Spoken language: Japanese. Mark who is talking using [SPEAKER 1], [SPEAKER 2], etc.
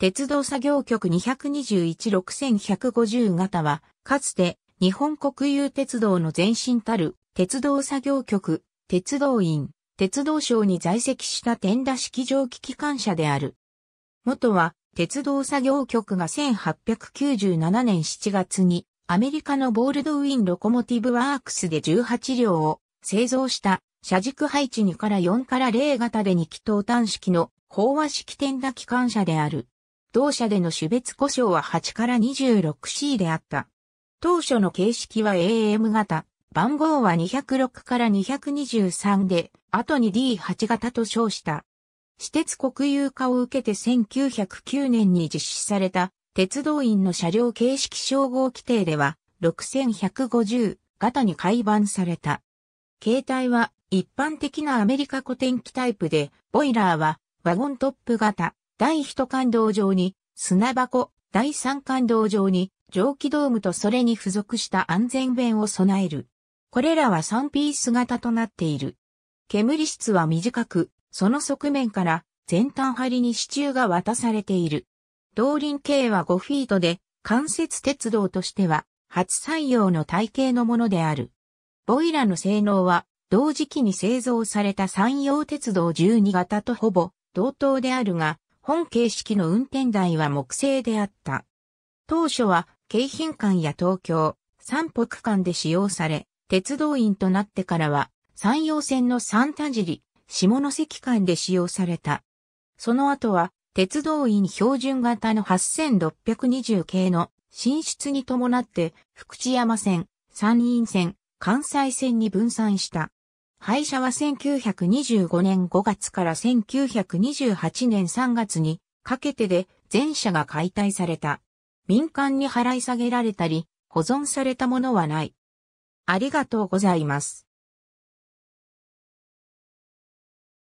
[SPEAKER 1] 鉄道作業局221-6150型は、かつて日本国有鉄道の前身たる鉄道作業局、鉄道院、鉄道省に在籍した天田式蒸気機関車である。元は、鉄道作業局が1897年7月にアメリカのボールドウィン・ロコモティブ・ワークスで18両を製造した車軸配置2から4から0型で2気筒端式の飽和式天打機関車である。同社での種別故障は8から 26C であった。当初の形式は AM 型、番号は206から223で、後に D8 型と称した。私鉄国有化を受けて1909年に実施された鉄道員の車両形式称号規定では6150型に改版された。携帯は一般的なアメリカ古典機タイプで、ボイラーはワゴントップ型、第一感動場に、砂箱、第三感動場に、蒸気ドームとそれに付属した安全弁を備える。これらは3ピース型となっている。煙室は短く、その側面から前端張りに支柱が渡されている。動輪径は5フィートで、関節鉄道としては初採用の体系のものである。ボイラの性能は同時期に製造された山陽鉄道12型とほぼ同等であるが、本形式の運転台は木製であった。当初は京浜間や東京、三北間で使用され、鉄道員となってからは山陽線の三田尻、下関間で使用された。その後は鉄道員標準型の8620系の進出に伴って福知山線、山陰線、関西線に分散した。廃車は1925年5月から1928年3月にかけてで全車が解体された。民間に払い下げられたり、保存されたものはない。ありがとうございます。